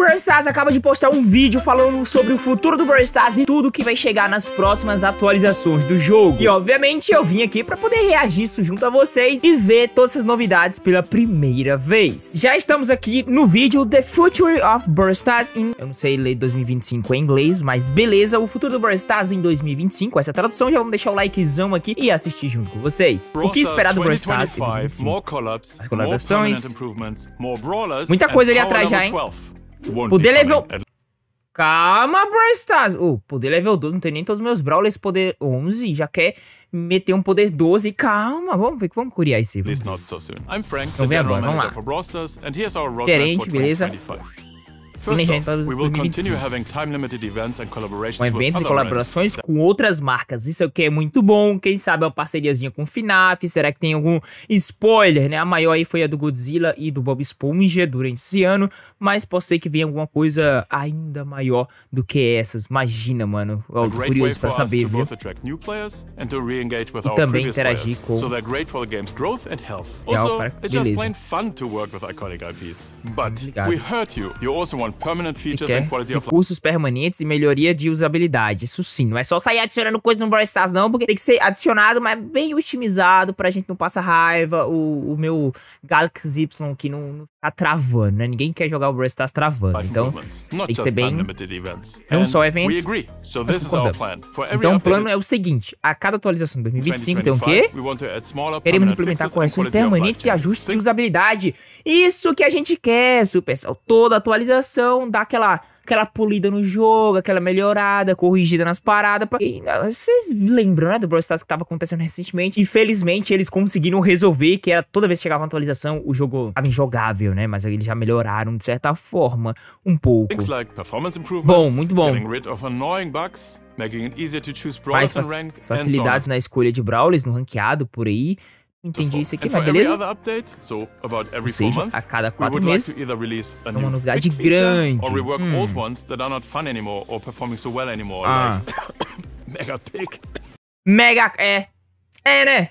Brawl Stars acaba de postar um vídeo falando sobre o futuro do Brawl Stars e tudo que vai chegar nas próximas atualizações do jogo. E obviamente eu vim aqui pra poder reagir isso junto a vocês e ver todas as novidades pela primeira vez. Já estamos aqui no vídeo The Future of Brawl Stars in... Eu não sei ler 2025 em inglês, mas beleza, o futuro do Brawl Stars em 2025. Essa é tradução já vamos deixar o likezão aqui e assistir junto com vocês. O que esperar do Brawl Stars 2025? As colaborações... Muita coisa ali atrás já, hein? Poder level... É. Calma, Brawl Stars. O oh, poder level 12, não tem nem todos os meus Brawlers poder 11, já quer meter um poder 12. Calma, vamos ver, vamos curiar esse. Vamos. ver. not so soon. I'm agora, manager for Brawl Diferente, beleza. 2025. Com eventos e colaborações com outras marcas. Isso aqui é muito bom. Quem sabe é uma parceriazinha com o FNAF. Será que tem algum spoiler, né? A maior aí foi a do Godzilla e do Bob Esponja durante esse ano. Mas pode ser que venha alguma coisa ainda maior do que essas. Imagina, mano. Oh, curioso pra saber, viu? E também interagir com... So they're great for the game's growth and health. Also, it's just plain fun to work with iconic IPs. But we you. You also want Recurso quer permanentes e melhoria de usabilidade. Isso sim, não é só sair adicionando coisa no Brawl Stars não, porque tem que ser adicionado, mas bem otimizado pra gente não passar raiva. O, o meu Galaxy Y que não, não tá travando, né? Ninguém quer jogar o Brawl Stars travando, então tem que ser bem... Não é só eventos, mas concordamos. Então o plano é o seguinte, a cada atualização de 2025 tem o um quê? Queremos implementar correções permanentes e ajustes de usabilidade. Isso que a gente quer, Super Sal. Toda atualização dá aquela, aquela polida no jogo, aquela melhorada, corrigida nas paradas. Pra... E, ah, vocês lembram, né, do Brawl Stars que tava acontecendo recentemente? Infelizmente, eles conseguiram resolver, que era toda vez que chegava uma atualização, o jogo estava injogável, né? Mas eles já melhoraram, de certa forma, um pouco. Bom, muito bom. Mais facilidades na escolha de Brawlers no ranqueado por aí. Entendi isso aqui, mas beleza? Ou seja, a cada quatro meses, é uma novidade grande. Hum. Ah. Mega, é. É, né?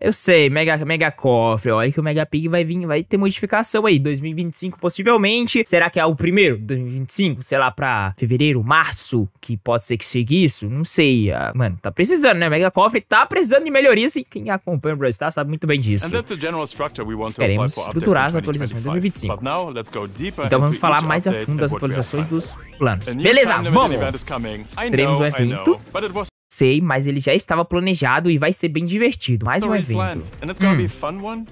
Eu sei, Mega, Mega Cofre, olha que o Mega Pig vai vir, vai ter modificação aí, 2025 possivelmente. Será que é o primeiro? 2025, sei lá, pra fevereiro, março, que pode ser que siga isso? Não sei. Ah, mano, tá precisando, né? Mega Cofre tá precisando de melhorias e quem acompanha o Brawl Stars sabe muito bem disso. Queremos estruturar as atualizações de 2025. Então vamos falar mais a fundo das atualizações dos planos. Beleza, vamos! Teremos um evento. Sei, mas ele já estava planejado e vai ser bem divertido. Mais um evento. Hum.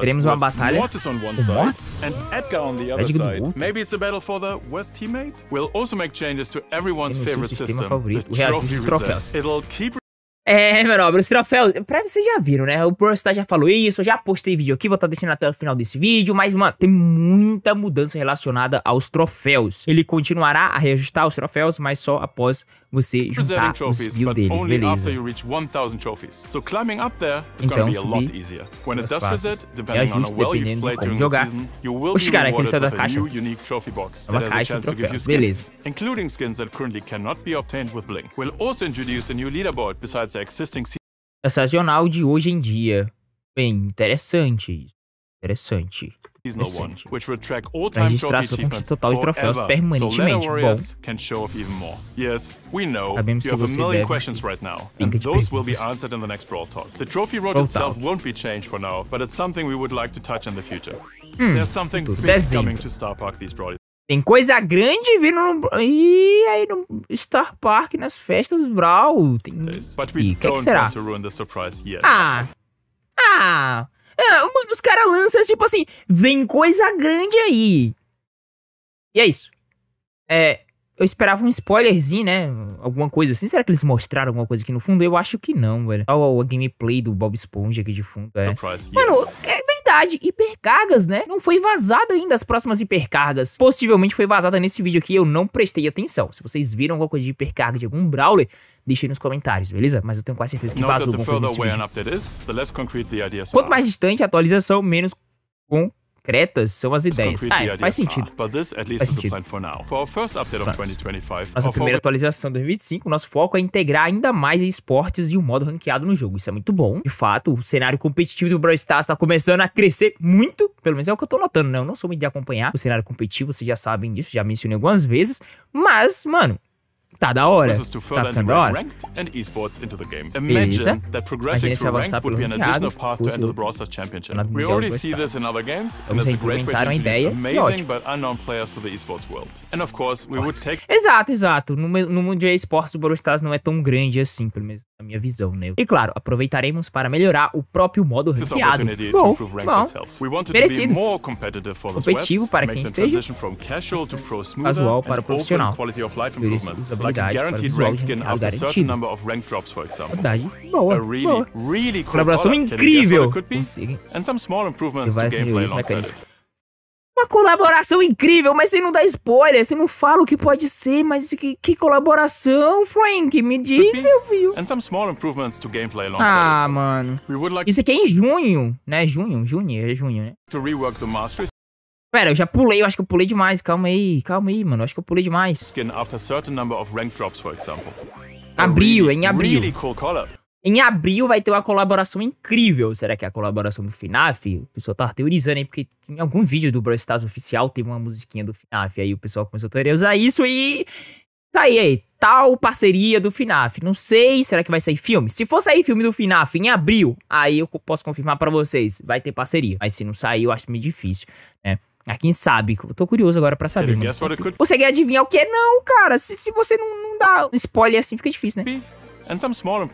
Teremos uma batalha com Mortis? Edgar é do outro lado. Talvez seja uma batalha the worst teammate. We'll also make changes to everyone's favorite favorito, o reajuste de troféus. É, manobra, os troféus. Pra vocês já viram, né? O Prostar já falou isso, eu já postei vídeo aqui, vou estar tá deixando até o final desse vídeo. Mas, mano, tem muita mudança relacionada aos troféus. Ele continuará a reajustar os troféus, mas só após você juntar os mil deles, beleza. So up there então, be As lot e When jogar. Os caras you will cara, rewarded with a caixa unique trophy box that beleza. skins currently cannot be obtained with Blink. We'll also introduce a new leaderboard besides é Sazonal de hoje em dia. Bem, interessante Interessante. interessante. Vai registrar sua conquista total de troféus permanentemente. Bom. Sabemos que você deve. Brinca de perguntas. Brawl Talk. Hum, tudo. Desenho. Tem coisa grande vindo no... E aí no Star Park, nas festas Brawl. Tem... É e o que, que será? Ah... Ah... É, mano, os caras lançam tipo assim... Vem coisa grande aí. E é isso. É... Eu esperava um spoilerzinho, né? Alguma coisa assim. Será que eles mostraram alguma coisa aqui no fundo? Eu acho que não, velho. Olha a gameplay do Bob Esponja aqui de fundo. É. Surprise, mano, yes. é, novidade, hipercargas, né? Não foi vazada ainda as próximas hipercargas. Possivelmente foi vazada nesse vídeo aqui, eu não prestei atenção. Se vocês viram alguma coisa de hipercarga de algum brawler, deixe aí nos comentários, beleza? Mas eu tenho quase certeza que vazou alguma coisa nesse vídeo. Quanto mais distante a atualização, menos com concretas são as ideias. Ah, faz sentido. Faz sentido. Nossa primeira atualização de 2025, nosso foco é integrar ainda mais esportes e o modo ranqueado no jogo. Isso é muito bom. De fato, o cenário competitivo do Brawl Stars tá começando a crescer muito. Pelo menos é o que eu tô notando, né? Eu não sou muito de acompanhar o cenário competitivo, vocês já sabem disso, já mencionei algumas vezes. Mas, mano, Tá da hora. Tá ficando da hora. Beleza. A se avançar pelo ranqueado, curso do Miguel Gostas. Vamos implementar uma ideia e ótimo. Exato, exato. No, no mundo de esportes, o Brawl Stars não é tão grande assim, pelo menos minha visão, né? E claro, aproveitaremos para melhorar o próprio modo ranqueado. Bom, bom, merecido. Competitivo para quem esteja, casual para profissional. Por habilidades usabilidade para o visual de ranqueado garantido. Verdade, boa, boa. Colaboração incrível! E levar as melhorias mecânicas uma colaboração incrível, mas você não dá spoiler, você não fala o que pode ser, mas que, que colaboração, Frank? Me diz, meu filho. ah, mano. Like Isso aqui é em junho, né? Junho, junho, é junho, né? Pera, eu já pulei, eu acho que eu pulei demais. Calma aí, calma aí, mano. Eu acho que eu pulei demais. After certain number of rank drops, for example. Abril, é em abril. Really cool color. Em abril vai ter uma colaboração incrível. Será que é a colaboração do FNAF? O pessoal tava tá teorizando aí, porque em algum vídeo do Brawl Stars oficial teve uma musiquinha do FNAF. Aí o pessoal começou a teorizar isso e. Tá aí, aí, tal parceria do FNAF. Não sei, será que vai sair filme? Se for sair filme do FNAF em abril, aí eu posso confirmar para vocês, vai ter parceria. Mas se não sair, eu acho meio difícil, né? Ah, quem sabe? Eu tô curioso agora para saber. Mano, né? você quer adivinhar o que é? Não, cara. Se, se você não, não dá um spoiler assim, fica difícil, né?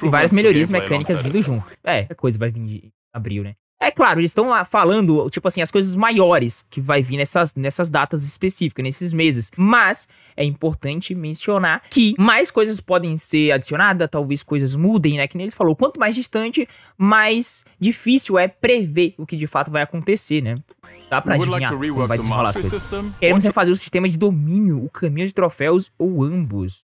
E várias melhorias mecânicas vindo junto. É, a coisa vai vir de abril, né? É claro, eles estão falando, tipo assim, as coisas maiores que vai vir nessas, nessas datas específicas, nesses meses. Mas é importante mencionar que mais coisas podem ser adicionadas, talvez coisas mudem, né? Que nem eles falou, quanto mais distante, mais difícil é prever o que de fato vai acontecer, né? Dá pra adivinhar como vai desenrolar as coisas. Queremos refazer o sistema de domínio, o caminho de troféus ou ambos.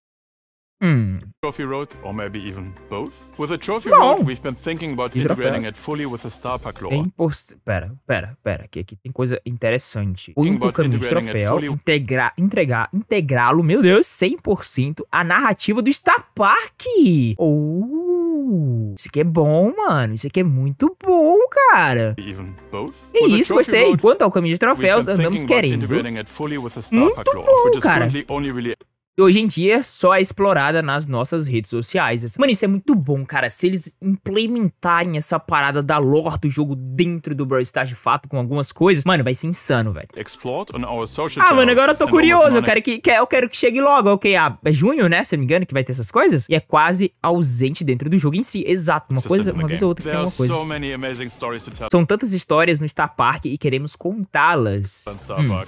Mm. Trophy road, or maybe even both. With a trophy Não. road, we've been thinking about integrating it fully with the star pack lore. É imposs... Pera, pera, pera, que aqui tem coisa interessante. O único caminho de troféu, fully... integrar, entregar, integrá-lo, meu Deus, 100% a narrativa do Star Park. Oh, isso aqui é bom, mano. Isso aqui é muito bom, cara. E With isso, gostei. Quanto ao caminho de troféus, andamos querendo. Muito bom, cara. E hoje em dia só é explorada nas nossas redes sociais. Mano, isso é muito bom, cara. Se eles implementarem essa parada da lore do jogo dentro do Brawl Stars de fato, com algumas coisas, mano, vai ser insano, velho. Ah, mano, agora eu tô curioso. Eu quero que, que, eu quero que chegue logo. Ok, ah, é junho, né? Se eu não me engano, que vai ter essas coisas. E é quase ausente dentro do jogo em si. Exato. Uma coisa, uma vez ou outra que tem uma coisa. São tantas histórias no Star Park e queremos contá-las. Hum.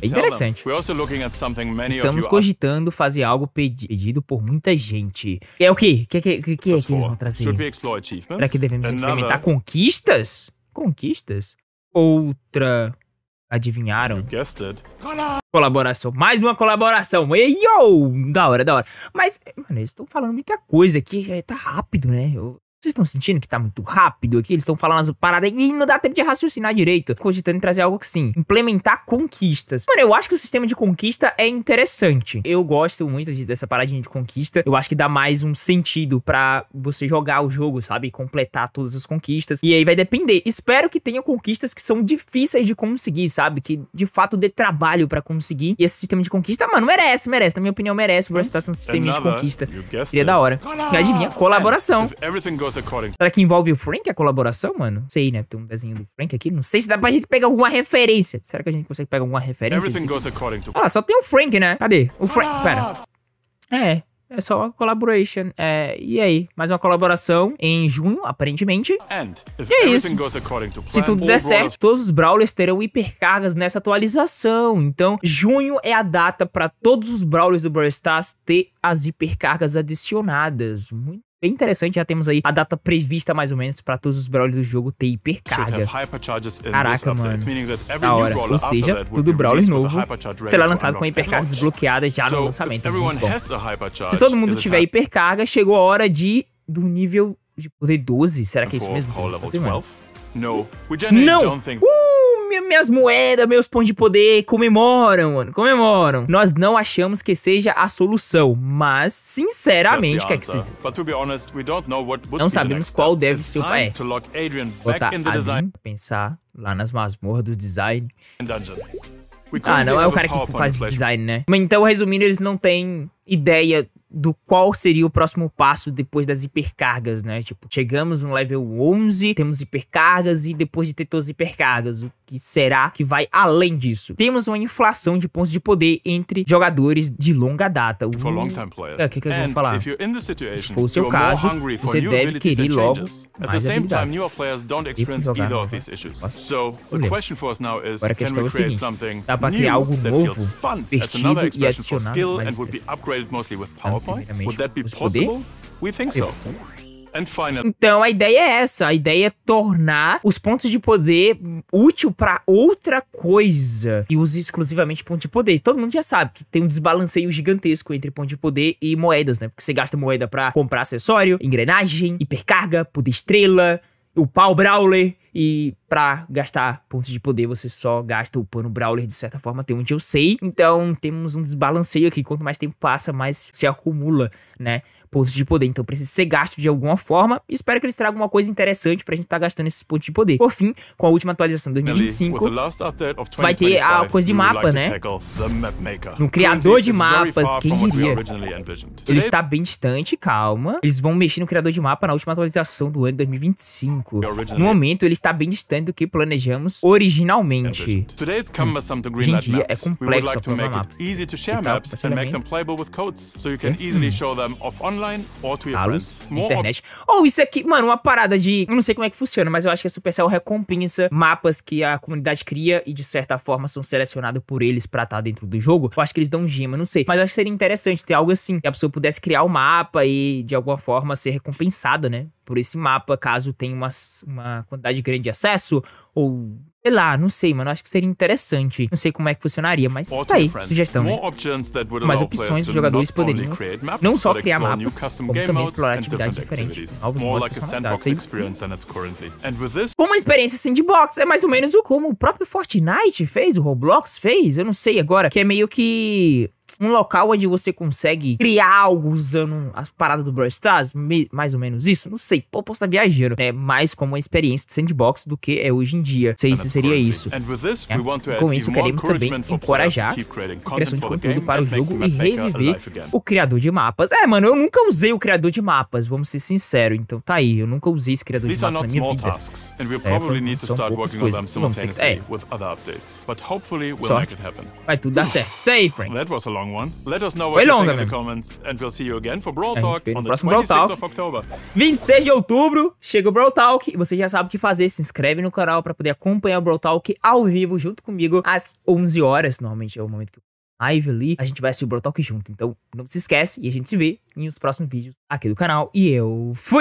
É interessante. Estamos cogitando tentando fazer algo pedido por muita gente. é o quê? O que, que, que, que é que eles vão trazer? Será que devemos experimentar conquistas? Conquistas? Outra. Adivinharam? Colaboração. Mais uma colaboração. Ei, yo! Da hora, da hora. Mas, mano, eles estão falando muita coisa aqui. É, tá rápido, né? Eu vocês estão sentindo que tá muito rápido aqui? Eles estão falando as paradas e não dá tempo de raciocinar direito. Cogitando em trazer algo que sim. Implementar conquistas. Mano, eu acho que o sistema de conquista é interessante. Eu gosto muito de, dessa paradinha de conquista. Eu acho que dá mais um sentido para você jogar o jogo, sabe? Completar todas as conquistas. E aí vai depender. Espero que tenha conquistas que são difíceis de conseguir, sabe? Que de fato dê trabalho para conseguir. E esse sistema de conquista, mano, merece, merece. Na minha opinião, merece. Brawl Stars um sistema de conquista. Seria da hora. E adivinha? Colaboração. Será que envolve o Frank a colaboração, mano? Sei, né? Tem um desenho do Frank aqui. Não sei se dá pra gente pegar alguma referência. Será que a gente consegue pegar alguma referência? To... Ah, só tem o Frank, né? Cadê? O Frank. Ah! Pera. É. É só uma collaboration. É, e aí? Mais uma colaboração em junho, aparentemente. And, e é isso. Plan, Se tudo der certo, todos os Brawlers terão hipercargas nessa atualização. Então, junho é a data para todos os Brawlers do Brawl Stars ter as hipercargas adicionadas. Muito bem interessante. Já temos aí a data prevista, mais ou menos, para todos os brawlers do jogo ter hipercarga. Caraca, mano. Da hora. Ou seja, tudo brawler novo será lançado com a hipercarga desbloqueada já no lançamento. Muito bom. Se todo mundo tiver hipercarga, chegou a hora de do nível de poder 12. Será que é isso mesmo? Assim, mano. Não! Uh! minhas moedas, meus pontos de poder, comemoram, mano, comemoram. Nós não achamos que seja a solução, mas, sinceramente, quer que é seja. Não sabemos qual deve ser o... É, botar Adrian pensar lá nas masmorras do design. Ah, não é o cara que faz design, né? Mas então, resumindo, eles não têm ideia do qual seria o próximo passo depois das hipercargas, né? Tipo, chegamos no level 11, temos hipercargas e depois de ter todas as hipercargas, o que será que vai além disso. Temos uma inflação de pontos de poder entre jogadores de longa data. Uh, é, o uh, que, que eles vão falar? Se for o seu caso, você deve querer logo mais habilidades. Né? So, Agora a questão é a seguinte, dá para criar algo novo, divertido e adicionar mais expressão. Would that então a ideia é essa, a ideia é tornar os pontos de poder útil para outra coisa e use exclusivamente ponto de poder. Todo mundo já sabe que tem um desbalanceio gigantesco entre ponto de poder e moedas, né? Porque você gasta moeda para comprar acessório, engrenagem, hipercarga, poder estrela, o pau brawler e para gastar pontos de poder, você só gasta o pano Brawler de certa forma, até onde eu sei. Então temos um desbalanceio aqui. Quanto mais tempo passa, mais se acumula, né? Pontos de poder. Então precisa ser gasto de alguma forma. Espero que eles tragam uma coisa interessante pra gente estar tá gastando esses pontos de poder. Por fim, com a última atualização de 2025, vai ter a coisa de mapa, né? No criador de mapas, quem diria? Ele está bem distante, calma. Eles vão mexer no criador de mapa na última atualização do ano 2025. No momento, eles está bem distante do que planejamos originalmente. É hum. Hoje em dia é complexo a formar mapas. Alos, internet. Ou oh, isso aqui, mano, uma parada de... Eu não sei como é que funciona, mas eu acho que a é Supercell recompensa mapas que a comunidade cria e de certa forma são selecionados por eles pra estar tá dentro do jogo. Eu acho que eles dão gema, não sei. Mas eu acho que seria interessante ter algo assim, que a pessoa pudesse criar o um mapa e de alguma forma ser recompensada, né? por esse mapa, caso tenha uma, uma quantidade grande de acesso ou Sei lá, não sei, mano. Acho que seria interessante. Não sei como é que funcionaria, mas tá aí, sugestão. Né? Mais opções os jogadores poderiam não só criar mapas, como também explorar atividades diferentes, novos modos de personalidade. Como uma experiência sandbox, é mais ou menos o como o próprio Fortnite fez, o Roblox fez, eu não sei agora, que é meio que um local onde você consegue criar algo usando as paradas do Brawl Stars, mais ou menos isso, não sei, pô, posso estar viajando, é mais como uma experiência de sandbox do que é hoje em dia. Não sei se seria isso. É. Com isso, queremos também encorajar a criação de conteúdo para o jogo e reviver o criador de mapas. É, mano, eu nunca usei o criador de mapas, vamos ser sinceros. Então tá aí, eu nunca usei esse criador de mapas na minha vida. É, são poucas coisas. Vamos ter que... É. Sorte. Vai tudo dar certo. Sei, Frank. Foi longa galera. A gente no próximo Brawl Talk. 26 de outubro, chega o Brawl Talk. E você já sabe o que fazer. Se inscreve no canal para poder acompanhar o Brawl Talk ao vivo junto comigo às 11 horas. Normalmente é o momento que eu live ali, a gente vai assistir o Brawl Talk junto. Então não se esquece e a gente se vê em os próximos vídeos aqui do canal. E eu fui!